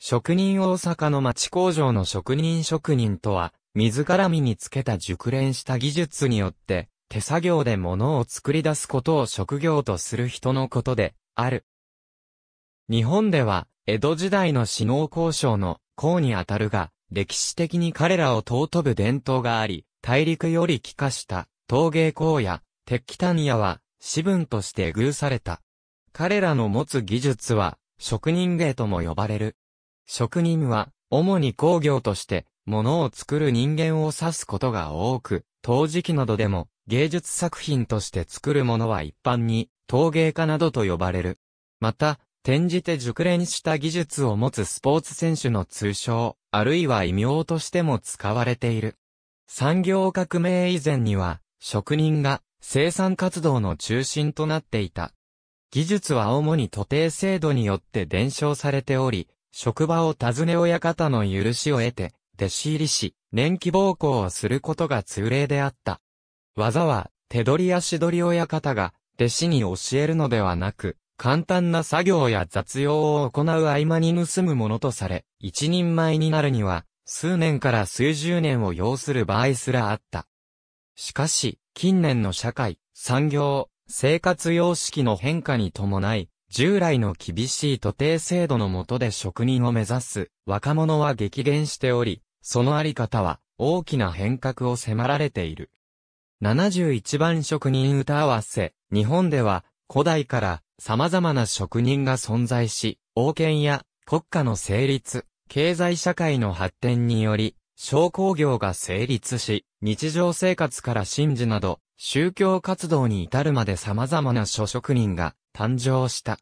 職人大阪の町工場の職人職人とは、自ら身につけた熟練した技術によって、手作業で物を作り出すことを職業とする人のことで、ある。日本では、江戸時代の死能交渉の項にあたるが、歴史的に彼らを尊ぶ伝統があり、大陸より帰化した陶芸工や鉄器炭屋は、私文として偶された。彼らの持つ技術は、職人芸とも呼ばれる。職人は、主に工業として、物を作る人間を指すことが多く、陶磁器などでも、芸術作品として作るものは一般に、陶芸家などと呼ばれる。また、転じて熟練した技術を持つスポーツ選手の通称、あるいは異名としても使われている。産業革命以前には、職人が生産活動の中心となっていた。技術は主に徒弟制度によって伝承されており、職場を訪ね親方の許しを得て、弟子入りし、年季暴行をすることが通例であった。技は、手取り足取り親方が、弟子に教えるのではなく、簡単な作業や雑用を行う合間に盗むものとされ、一人前になるには、数年から数十年を要する場合すらあった。しかし、近年の社会、産業、生活様式の変化に伴い、従来の厳しい徒弟制度の下で職人を目指す若者は激減しており、そのあり方は大きな変革を迫られている。71番職人歌合わせ、日本では古代から様々な職人が存在し、王権や国家の成立、経済社会の発展により、商工業が成立し、日常生活から神事など、宗教活動に至るまで様々な諸職人が誕生した。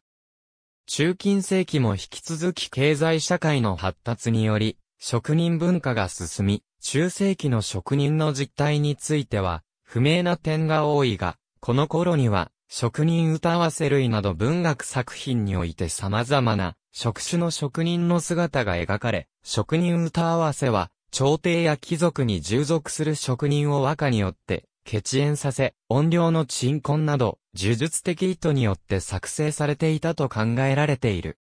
中近世紀も引き続き経済社会の発達により、職人文化が進み、中世紀の職人の実態については、不明な点が多いが、この頃には、職人歌わせ類など文学作品において様々な、職種の職人の姿が描かれ、職人歌合わせは、朝廷や貴族に従属する職人を和歌によって、血縁させ、音量の鎮魂など、呪術的意図によって作成されていたと考えられている。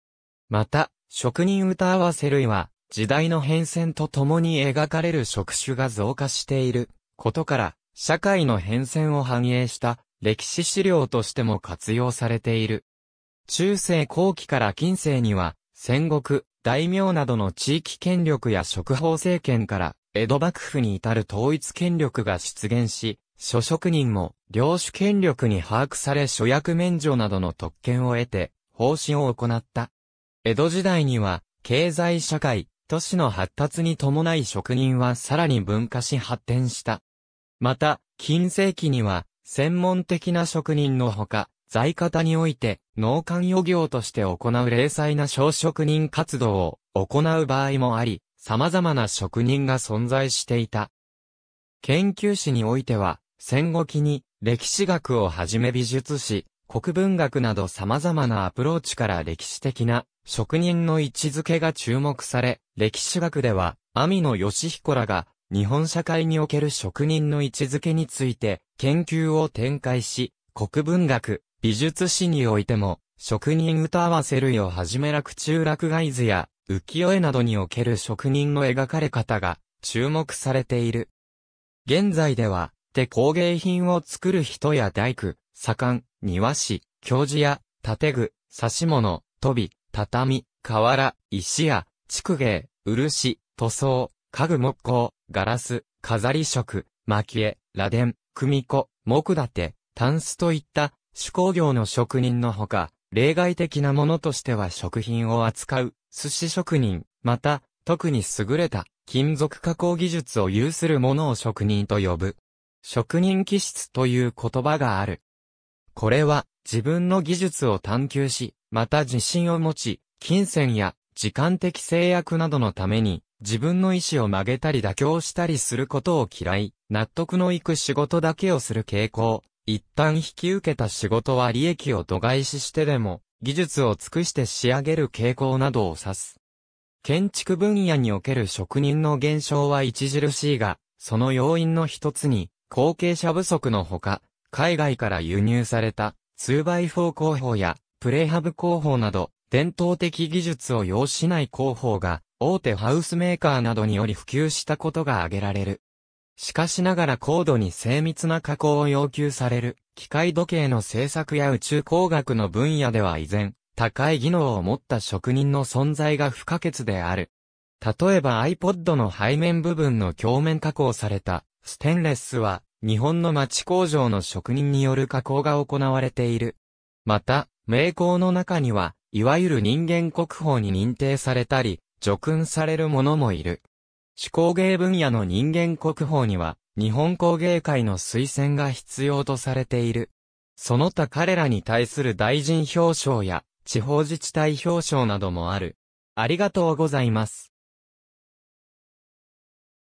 また、職人歌合わせ類は、時代の変遷とともに描かれる職種が増加していることから、社会の変遷を反映した歴史資料としても活用されている。中世後期から近世には、戦国、大名などの地域権力や職法政権から、江戸幕府に至る統一権力が出現し、諸職人も、領主権力に把握され諸役免除などの特権を得て、方針を行った。江戸時代には、経済社会、都市の発達に伴い職人はさらに文化し発展した。また、近世紀には、専門的な職人のほか、在方において、農官予業として行う零細な小職人活動を行う場合もあり、様々な職人が存在していた。研究史においては、戦後期に歴史学をはじめ美術史、国文学など様々なアプローチから歴史的な職人の位置づけが注目され、歴史学では、網野義彦らが日本社会における職人の位置づけについて研究を展開し、国文学、美術史においても、職人歌合わせるよはじめ落中落外図や浮世絵などにおける職人の描かれ方が注目されている。現在では、って工芸品を作る人や大工、左官、庭師、教授や、建具、指物、飛び、畳、瓦、石や、畜芸、漆、塗装、家具木工、ガラス、飾り色、蒔絵、螺鈿、組子、木立て、タといった手工業の職人のほか、例外的なものとしては食品を扱う寿司職人、また、特に優れた金属加工技術を有する者を職人と呼ぶ。職人気質という言葉がある。これは自分の技術を探求し、また自信を持ち、金銭や時間的制約などのために自分の意思を曲げたり妥協したりすることを嫌い、納得のいく仕事だけをする傾向、一旦引き受けた仕事は利益を度外視してでも、技術を尽くして仕上げる傾向などを指す。建築分野における職人の減少は著しいが、その要因の一つに、後継者不足のほか、海外から輸入された 2x4 工法やプレハブ工法など、伝統的技術を要しない工法が、大手ハウスメーカーなどにより普及したことが挙げられる。しかしながら高度に精密な加工を要求される、機械時計の製作や宇宙工学の分野では依然、高い技能を持った職人の存在が不可欠である。例えば iPod の背面部分の鏡面加工されたステンレスは、日本の町工場の職人による加工が行われている。また、名工の中には、いわゆる人間国宝に認定されたり、除勲されるものもいる。手工芸分野の人間国宝には、日本工芸会の推薦が必要とされている。その他彼らに対する大臣表彰や、地方自治体表彰などもある。ありがとうございます。